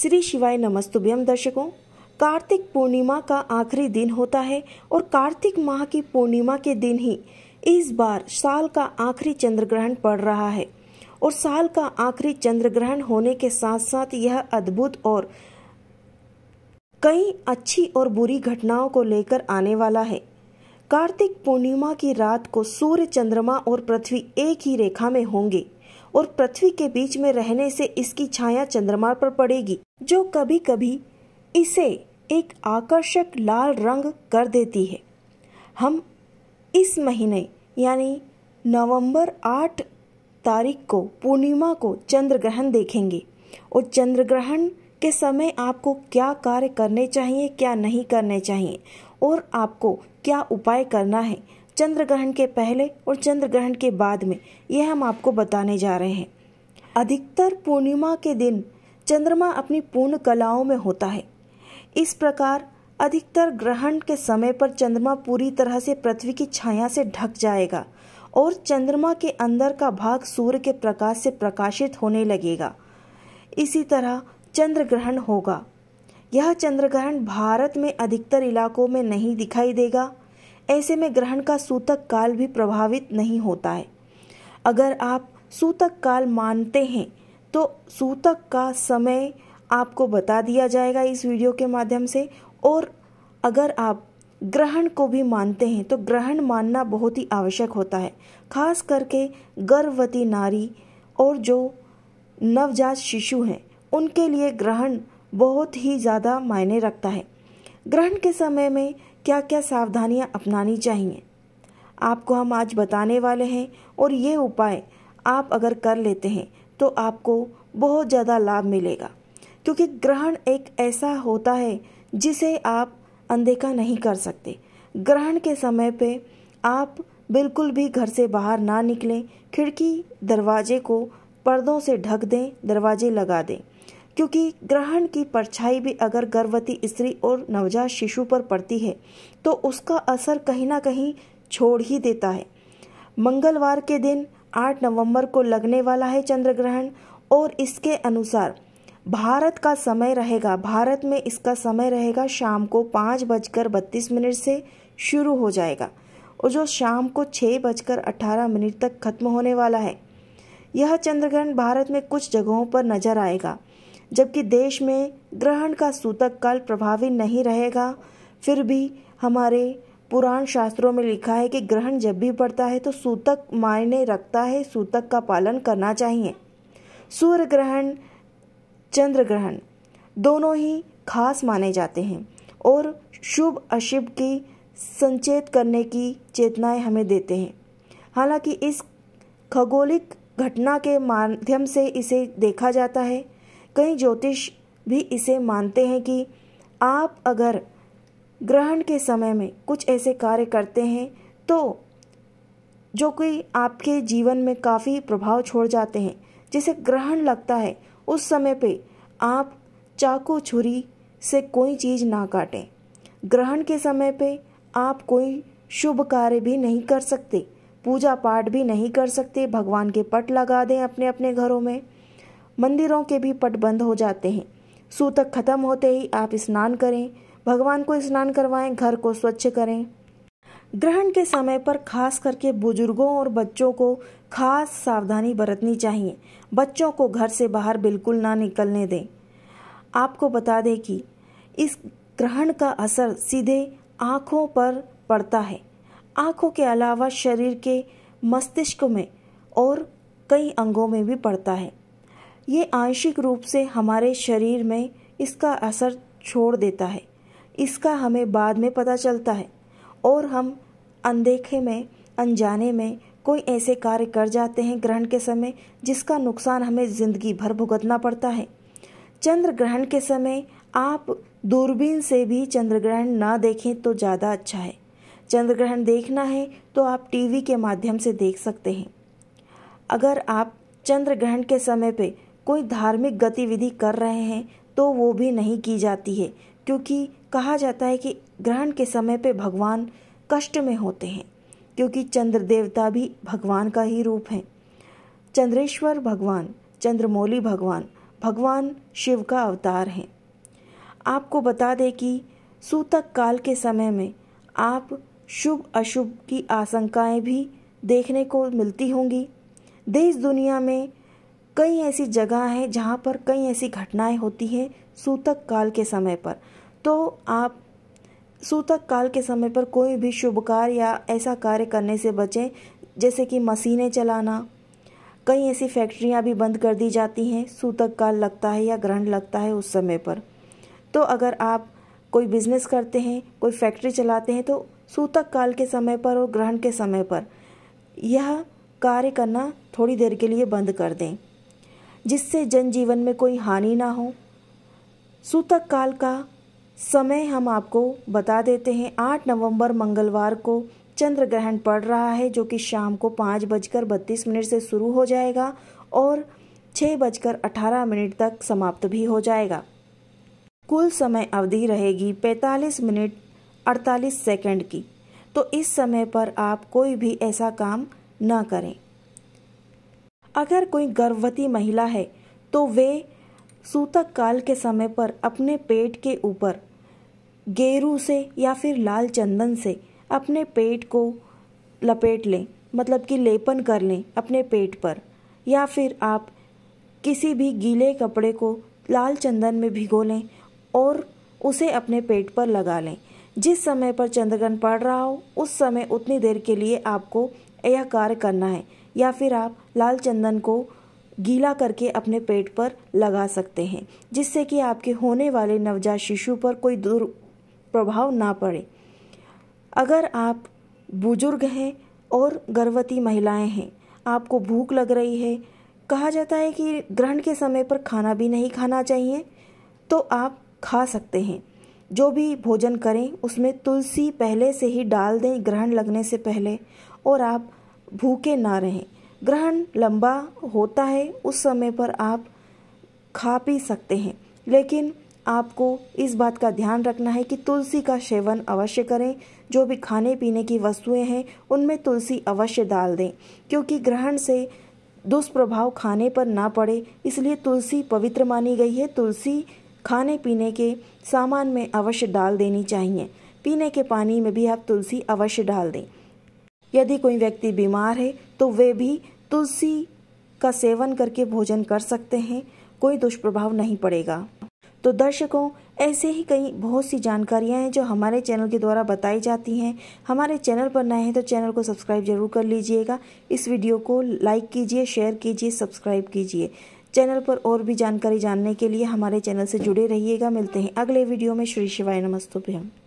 श्री शिवाय नमस्तुभ्यम दर्शकों कार्तिक पूर्णिमा का आखिरी दिन होता है और कार्तिक माह की पूर्णिमा के दिन ही इस बार साल का आखिरी चंद्र ग्रहण पड़ रहा है और साल का आखिरी चंद्र ग्रहण होने के साथ साथ यह अद्भुत और कई अच्छी और बुरी घटनाओं को लेकर आने वाला है कार्तिक पूर्णिमा की रात को सूर्य चंद्रमा और पृथ्वी एक ही रेखा में होंगे और पृथ्वी के बीच में रहने से इसकी छाया चंद्रमा पर पड़ेगी जो कभी कभी इसे एक आकर्षक लाल रंग कर देती है हम इस महीने यानी नवंबर आठ तारीख को पूर्णिमा को चंद्र ग्रहण देखेंगे और चंद्र ग्रहण के समय आपको क्या कार्य करने चाहिए क्या नहीं करने चाहिए और आपको क्या उपाय करना है चंद्र ग्रहण के पहले और चंद्र ग्रहण के बाद में यह हम आपको बताने जा रहे हैं अधिकतर पूर्णिमा के दिन चंद्रमा अपनी पूर्ण कलाओं में होता है इस प्रकार अधिकतर ग्रहण के समय पर चंद्रमा पूरी तरह से पृथ्वी की छाया से ढक जाएगा और चंद्रमा के अंदर का भाग सूर्य के प्रकाश से प्रकाशित होने लगेगा इसी तरह चंद्र ग्रहण होगा यह चंद्र ग्रहण भारत में अधिकतर इलाकों में नहीं दिखाई देगा ऐसे में ग्रहण का सूतक काल भी प्रभावित नहीं होता है अगर आप सूतक काल मानते हैं तो सूतक का समय आपको बता दिया जाएगा इस वीडियो के माध्यम से और अगर आप ग्रहण को भी मानते हैं तो ग्रहण मानना बहुत ही आवश्यक होता है खास करके गर्भवती नारी और जो नवजात शिशु हैं उनके लिए ग्रहण बहुत ही ज़्यादा मायने रखता है ग्रहण के समय में क्या क्या सावधानियां अपनानी चाहिए आपको हम आज बताने वाले हैं और ये उपाय आप अगर कर लेते हैं तो आपको बहुत ज़्यादा लाभ मिलेगा क्योंकि ग्रहण एक ऐसा होता है जिसे आप अनदेखा नहीं कर सकते ग्रहण के समय पे आप बिल्कुल भी घर से बाहर ना निकलें खिड़की दरवाजे को पर्दों से ढक दें दरवाजे लगा दें क्योंकि ग्रहण की परछाई भी अगर गर्भवती स्त्री और नवजात शिशु पर पड़ती है तो उसका असर कहीं ना कहीं छोड़ ही देता है मंगलवार के दिन 8 नवंबर को लगने वाला है चंद्र ग्रहण और इसके अनुसार भारत का समय रहेगा भारत में इसका समय रहेगा शाम को पाँच बजकर बत्तीस मिनट से शुरू हो जाएगा और जो शाम को छः बजकर अट्ठारह मिनट तक खत्म होने वाला है यह चंद्रग्रहण भारत में कुछ जगहों पर नजर आएगा जबकि देश में ग्रहण का सूतक काल प्रभावी नहीं रहेगा फिर भी हमारे पुराण शास्त्रों में लिखा है कि ग्रहण जब भी पड़ता है तो सूतक मायने रखता है सूतक का पालन करना चाहिए सूर्य ग्रहण चंद्र ग्रहण दोनों ही खास माने जाते हैं और शुभ अशुभ की संचेत करने की चेतनाएं हमें देते हैं हालांकि इस खगोलिक घटना के माध्यम से इसे देखा जाता है कई ज्योतिष भी इसे मानते हैं कि आप अगर ग्रहण के समय में कुछ ऐसे कार्य करते हैं तो जो कि आपके जीवन में काफ़ी प्रभाव छोड़ जाते हैं जिसे ग्रहण लगता है उस समय पे आप चाकू छुरी से कोई चीज़ ना काटें ग्रहण के समय पे आप कोई शुभ कार्य भी नहीं कर सकते पूजा पाठ भी नहीं कर सकते भगवान के पट लगा दें अपने अपने घरों में मंदिरों के भी पट बंद हो जाते हैं सूतक खत्म होते ही आप स्नान करें भगवान को स्नान करवाएं घर को स्वच्छ करें ग्रहण के समय पर खास करके बुजुर्गों और बच्चों को खास सावधानी बरतनी चाहिए बच्चों को घर से बाहर बिल्कुल ना निकलने दें आपको बता दें कि इस ग्रहण का असर सीधे आँखों पर पड़ता है आँखों के अलावा शरीर के मस्तिष्क में और कई अंगों में भी पड़ता है ये आंशिक रूप से हमारे शरीर में इसका असर छोड़ देता है इसका हमें बाद में पता चलता है और हम अनदेखे में अनजाने में कोई ऐसे कार्य कर जाते हैं ग्रहण के समय जिसका नुकसान हमें ज़िंदगी भर भुगतना पड़ता है चंद्र ग्रहण के समय आप दूरबीन से भी चंद्र ग्रहण ना देखें तो ज़्यादा अच्छा है चंद्र ग्रहण देखना है तो आप टीवी के माध्यम से देख सकते हैं अगर आप चंद्र ग्रहण के समय पे कोई धार्मिक गतिविधि कर रहे हैं तो वो भी नहीं की जाती है क्योंकि कहा जाता है कि ग्रहण के समय पे भगवान कष्ट में होते हैं क्योंकि चंद्र देवता भी भगवान का ही रूप है चंद्रेश्वर भगवान चंद्रमौली भगवान भगवान शिव का अवतार हैं आपको बता दें कि सूतक काल के समय में आप शुभ अशुभ की आशंकाएं भी देखने को मिलती होंगी देश दुनिया में कई ऐसी जगह हैं जहाँ पर कई ऐसी घटनाएं होती हैं सूतक काल के समय पर तो आप सूतक काल के समय पर कोई भी शुभ कार्य या ऐसा कार्य करने से बचें जैसे कि मशीनें चलाना कई ऐसी फैक्ट्रियां भी बंद कर दी जाती हैं सूतक काल लगता है या ग्रहण लगता है उस समय पर तो अगर आप कोई बिजनेस करते हैं कोई फैक्ट्री चलाते हैं तो सूतक काल के समय पर और ग्रहण के समय पर यह कार्य करना थोड़ी देर के लिए बंद कर दें जिससे जनजीवन में कोई हानि ना हो सूतक काल का समय हम आपको बता देते हैं आठ नवंबर मंगलवार को चंद्र ग्रहण पड़ रहा है जो कि शाम को पाँच बजकर बत्तीस मिनट से शुरू हो जाएगा और छः बजकर अठारह मिनट तक समाप्त भी हो जाएगा कुल समय अवधि रहेगी पैंतालीस मिनट अड़तालीस सेकंड की तो इस समय पर आप कोई भी ऐसा काम न करें अगर कोई गर्भवती महिला है तो वे सूतक काल के समय पर अपने पेट के ऊपर गेरू से या फिर लाल चंदन से अपने पेट को लपेट लें मतलब कि लेपन कर लें अपने पेट पर या फिर आप किसी भी गीले कपड़े को लाल चंदन में भिगो लें और उसे अपने पेट पर लगा लें जिस समय पर चंद्रग्रहण पड़ रहा हो उस समय उतनी देर के लिए आपको यह कार्य करना है या फिर आप लाल चंदन को गीला करके अपने पेट पर लगा सकते हैं जिससे कि आपके होने वाले नवजात शिशु पर कोई दुर्प्रभाव ना पड़े अगर आप बुजुर्ग हैं और गर्भवती महिलाएं हैं आपको भूख लग रही है कहा जाता है कि ग्रहण के समय पर खाना भी नहीं खाना चाहिए तो आप खा सकते हैं जो भी भोजन करें उसमें तुलसी पहले से ही डाल दें ग्रहण लगने से पहले और आप भूखे ना रहें ग्रहण लंबा होता है उस समय पर आप खा पी सकते हैं लेकिन आपको इस बात का ध्यान रखना है कि तुलसी का सेवन अवश्य करें जो भी खाने पीने की वस्तुएं हैं उनमें तुलसी अवश्य डाल दें क्योंकि ग्रहण से दुष्प्रभाव खाने पर ना पड़े इसलिए तुलसी पवित्र मानी गई है तुलसी खाने पीने के सामान में अवश्य डाल देनी चाहिए पीने के पानी में भी आप तुलसी अवश्य डाल दें यदि कोई व्यक्ति बीमार है तो वे भी तुलसी का सेवन करके भोजन कर सकते हैं कोई दुष्प्रभाव नहीं पड़ेगा तो दर्शकों ऐसे ही कई बहुत सी जानकारियां हैं जो हमारे चैनल के द्वारा बताई जाती हैं हमारे चैनल पर नए हैं तो चैनल को सब्सक्राइब जरूर कर लीजिएगा इस वीडियो को लाइक कीजिए शेयर कीजिए सब्सक्राइब कीजिए चैनल पर और भी जानकारी जानने के लिए हमारे चैनल से जुड़े रहिएगा मिलते हैं अगले वीडियो में श्री शिवाय नमस्तुभ्यम